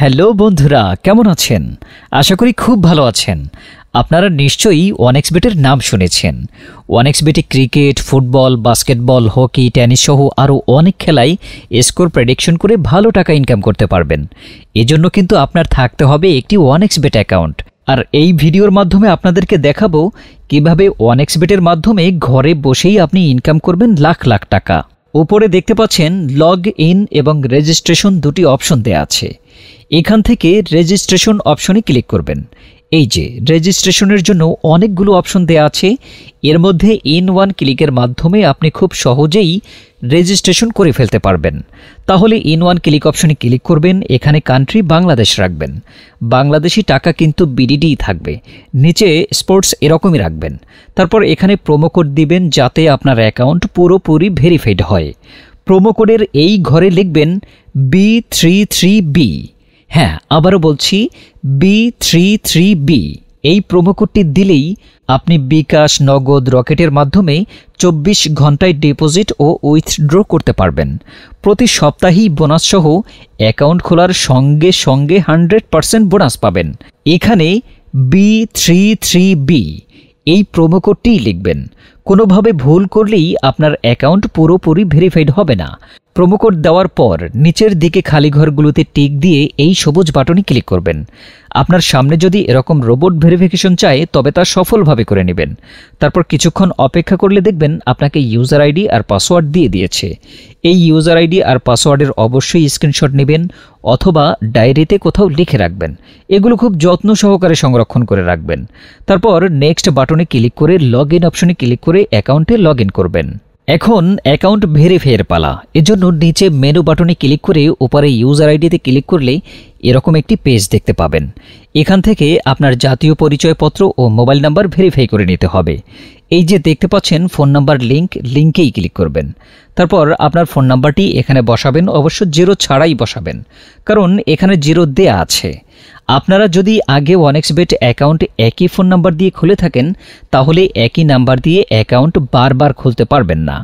hello বন্ধুরা কেমন আছেন আশা করি খুব ভালো আছেন আপনারা নিশ্চয়ই ওয়ানেক্স বেটের নাম শুনেছেন ওয়ানেক্স বেটে cricket football basketball hockey tennis সহ আরও অনেক খেলাই স্কোর প্রেডিকশন করে ভালো টাকা ইনকাম করতে পারবেন এজন্য কিন্তু আপনার থাকতে হবে একটি ওয়ানেক্স বেট অ্যাকাউন্ট আর এই ভিডিওর মাধ্যমে আপনাদেরকে দেখাবো কিভাবে ওয়ানেক্স বেটের মাধ্যমে ঘরে বসেই আপনি ইনকাম করবেন লাখ লাখ টাকা উপরে দেখতে পাচ্ছেন লগ ইন এবং রেজিস্ট্রেশন দুটি অপশন দেয়া আছে এখান থেকে রেজিস্ট্রেশন অপশনে ক্লিক করবেন এই যে রেজিস্ট্রেশনের জন্য অনেকগুলো অপশন দেয়া আছে এর মধ্যে ইন ওয়ান ক্লিকের মাধ্যমে আপনি খুব সহজেই রেজিস্ট্রেশন করে ফেলতে পারবেন তাহলে ইন ওয়ান ক্লিক অপশনে ক্লিক করবেন এখানে কান্ট্রি বাংলাদেশ রাখবেন বাংলাদেশি টাকা কিন্তু বিডিডিই থাকবে নিচে স্পোর্টস এরকমই রাখবেন তারপর এখানে প্রোমো কোড দিবেন যাতে আপনার অ্যাকাউন্ট পুরোপুরি ভেরিফাইড হয় প্রোমো কোডের এই ঘরে লিখবেন বি থ্রি থ্রি বি হ্যাঁ আবারও বলছি বি থ্রি থ্রি বি এই কোডটি দিলেই আপনি বিকাশ নগদ রকেটের মাধ্যমে চব্বিশ ঘন্টায় ডিপোজিট ও উইথড্র করতে পারবেন প্রতি সপ্তাহেই বোনাসসহ অ্যাকাউন্ট খোলার সঙ্গে সঙ্গে হান্ড্রেড পারসেন্ট বোনাস পাবেন এখানে বি থ্রি থ্রি বি এই কোডটিই লিখবেন কোনোভাবে ভুল করলেই আপনার অ্যাকাউন্ট পুরোপুরি ভেরিফাইড হবে না প্রোমোকোড দেওয়ার পর নিচের দিকে খালি ঘরগুলোতে টিক দিয়ে এই সবুজ বাটনে ক্লিক করবেন আপনার সামনে যদি এরকম রোবট ভেরিফিকেশন চায় তবে তা সফলভাবে করে নেবেন তারপর কিছুক্ষণ অপেক্ষা করলে দেখবেন আপনাকে ইউজার আইডি আর পাসওয়ার্ড দিয়ে দিয়েছে এই ইউজার আইডি আর পাসওয়ার্ডের অবশ্যই স্ক্রিনশট নেবেন অথবা ডায়েরিতে কোথাও লিখে রাখবেন এগুলো খুব যত্ন সহকারে সংরক্ষণ করে রাখবেন তারপর নেক্সট বাটনে ক্লিক করে লগ ইন অপশনে ক্লিক করে করে অ্যাকাউন্টে লগ করবেন এখন অ্যাকাউন্ট ভেরিফাইয়ের পালা এজন্য নিচে মেনু বাটনে ক্লিক করে ওপারে ইউজার আইডিতে ক্লিক করলে এরকম একটি পেজ দেখতে পাবেন এখান থেকে আপনার জাতীয় পরিচয়পত্র ও মোবাইল নাম্বার ভেরিফাই করে নিতে হবে এই যে দেখতে পাচ্ছেন ফোন নাম্বার লিঙ্ক লিঙ্কেই ক্লিক করবেন তারপর আপনার ফোন নাম্বারটি এখানে বসাবেন অবশ্য জিরো ছাড়াই বসাবেন কারণ এখানে জিরো দেয়া আছে আপনারা যদি আগে ওয়ান বেট অ্যাকাউন্ট একই ফোন নাম্বার দিয়ে খুলে থাকেন তাহলে একই নাম্বার দিয়ে অ্যাকাউন্ট বারবার খুলতে পারবেন না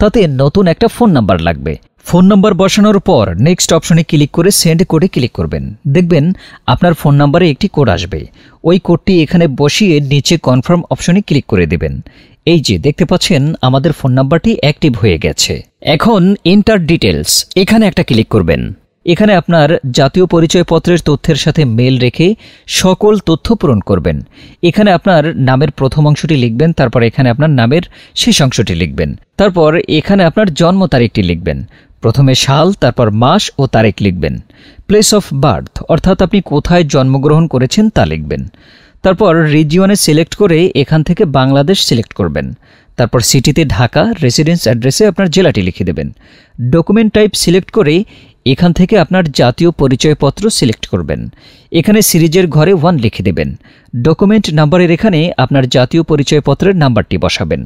তাতে নতুন একটা ফোন নাম্বার লাগবে ফোন নাম্বার বসানোর পর নেক্সট অপশনে ক্লিক করে সেন্ড কোডে ক্লিক করবেন দেখবেন আপনার ফোন নাম্বারে একটি কোড আসবে ওই কোডটি এখানে বসিয়ে নিচে কনফার্ম অপশনে ক্লিক করে দেবেন এই যে দেখতে পাচ্ছেন আমাদের ফোন নাম্বারটি অ্যাক্টিভ হয়ে গেছে এখন এন্টার ডিটেলস এখানে একটা ক্লিক করবেন এখানে আপনার জাতীয় পরিচয়পত্রের তথ্যের সাথে মেল রেখে সকল তথ্য পূরণ করবেন এখানে আপনার নামের প্রথম অংশটি লিখবেন তারপর এখানে আপনার নামের শেষ অংশটি লিখবেন তারপর এখানে আপনার জন্ম তারিখটি লিখবেন প্রথমে সাল তারপর মাস ও তারিখ লিখবেন প্লেস অফ বার্থ অর্থাৎ আপনি কোথায় জন্মগ্রহণ করেছেন তা লিখবেন তারপর রিজিয়নে সিলেক্ট করে এখান থেকে বাংলাদেশ সিলেক্ট করবেন তারপর সিটিতে ঢাকা রেসিডেন্স অ্যাড্রেসে আপনার জেলাটি লিখে দেবেন ডকুমেন্ট টাইপ সিলেক্ট করে এখান থেকে আপনার জাতীয় পরিচয়পত্র সিলেক্ট করবেন এখানে সিরিজের ঘরে ওয়ান লিখে দেবেন ডকুমেন্ট নাম্বারের এখানে আপনার জাতীয় পরিচয়পত্রের নাম্বারটি বসাবেন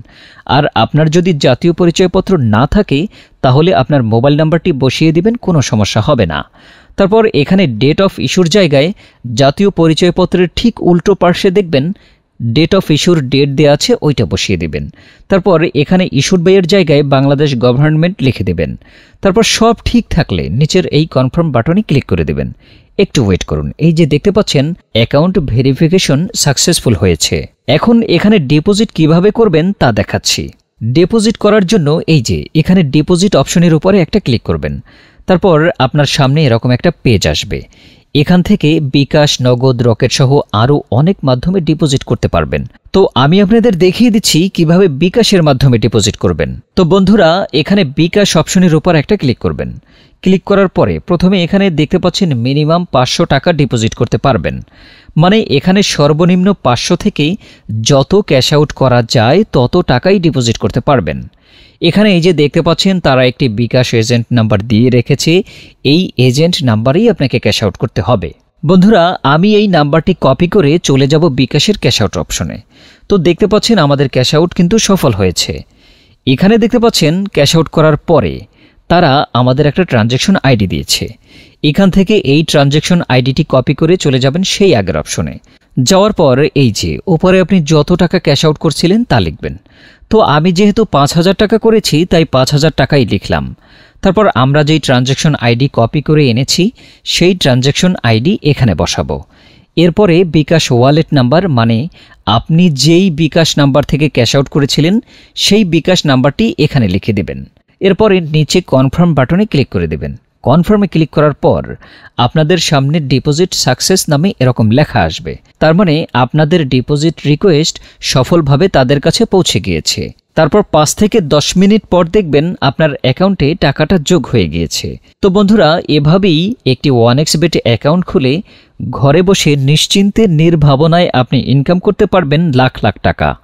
আর আপনার যদি জাতীয় পরিচয়পত্র না থাকে তাহলে আপনার মোবাইল নাম্বারটি বসিয়ে দিবেন কোনো সমস্যা হবে না তারপর এখানে ডেট অফ ইস্যুর জায়গায় জাতীয় পরিচয়পত্রের ঠিক উল্টো পার্শ্বে দেখবেন ডেট অফ ইস্যুর ডেট দেওয়া আছে ওইটা বসিয়ে দেবেন তারপর এখানে ইস্যুড বাইয়ের জায়গায় বাংলাদেশ গভর্নমেন্ট লিখে দেবেন তারপর সব ঠিক থাকলে নিচের এই কনফার্ম বাটনে ক্লিক করে দেবেন একটু ওয়েট করুন এই যে দেখতে পাচ্ছেন অ্যাকাউন্ট ভেরিফিকেশন সাকসেসফুল হয়েছে এখন এখানে ডিপোজিট কিভাবে করবেন তা দেখাচ্ছি ডিপোজিট করার জন্য এই যে এখানে ডিপোজিট অপশনের উপরে একটা ক্লিক করবেন তারপর আপনার সামনে এরকম একটা পেজ আসবে এখান থেকে বিকাশ নগদ রকেট সহ আরও অনেক মাধ্যমে ডিপোজিট করতে পারবেন তো আমি আপনাদের দেখিয়ে দিচ্ছি কিভাবে বিকাশের মাধ্যমে ডিপোজিট করবেন তো বন্ধুরা এখানে বিকাশ অপশনের উপর একটা ক্লিক করবেন ক্লিক করার পরে প্রথমে এখানে দেখতে পাচ্ছেন মিনিমাম পাঁচশো টাকা ডিপোজিট করতে পারবেন মানে এখানে সর্বনিম্ন পাঁচশো থেকেই যত ক্যাশ আউট করা যায় তত টাকাই ডিপোজিট করতে পারবেন এখানে এই যে দেখতে পাচ্ছেন তারা একটি বিকাশ এজেন্ট নাম্বার দিয়ে রেখেছে এই এজেন্ট নাম্বারেই আপনাকে ক্যাশ আউট করতে হবে বন্ধুরা আমি এই নাম্বারটি কপি করে চলে যাব বিকাশের ক্যাশ আউট অপশনে তো দেখতে পাচ্ছেন আমাদের ক্যাশ আউট কিন্তু সফল হয়েছে এখানে দেখতে পাচ্ছেন ক্যাশ আউট করার পরে তারা আমাদের একটা ট্রানজ্যাকশন আইডি দিয়েছে এখান থেকে এই ট্রানজ্যাকশন আইডিটি কপি করে চলে যাবেন সেই আগের অপশনে যাওয়ার পর এই যে ওপরে আপনি যত টাকা ক্যাশ আউট করছিলেন তা লিখবেন তো আমি যেহেতু পাঁচ হাজার টাকা করেছি তাই পাঁচ হাজার টাকাই লিখলাম তারপর আমরা যেই ট্রানজ্যাকশন আইডি কপি করে এনেছি সেই ট্রানজ্যাকশন আইডি এখানে বসাবো এরপরে বিকাশ ওয়ালেট নাম্বার মানে আপনি যেই বিকাশ নাম্বার থেকে ক্যাশ আউট করেছিলেন সেই বিকাশ নাম্বারটি এখানে লিখে দেবেন এরপরে নিচে কনফার্ম বাটনে ক্লিক করে দেবেন কনফার্মে ক্লিক করার পর আপনাদের সামনে ডিপোজিট সাকসেস নামে এরকম লেখা আসবে তার মানে আপনাদের ডিপোজিট রিকোয়েস্ট সফলভাবে তাদের কাছে পৌঁছে গিয়েছে তারপর পাঁচ থেকে দশ মিনিট পর দেখবেন আপনার অ্যাকাউন্টে টাকাটা যোগ হয়ে গিয়েছে তো বন্ধুরা এভাবেই একটি ওয়ান এক্স বেটে অ্যাকাউন্ট খুলে ঘরে বসে নিশ্চিন্তে নির্ভাবনায় আপনি ইনকাম করতে পারবেন লাখ লাখ টাকা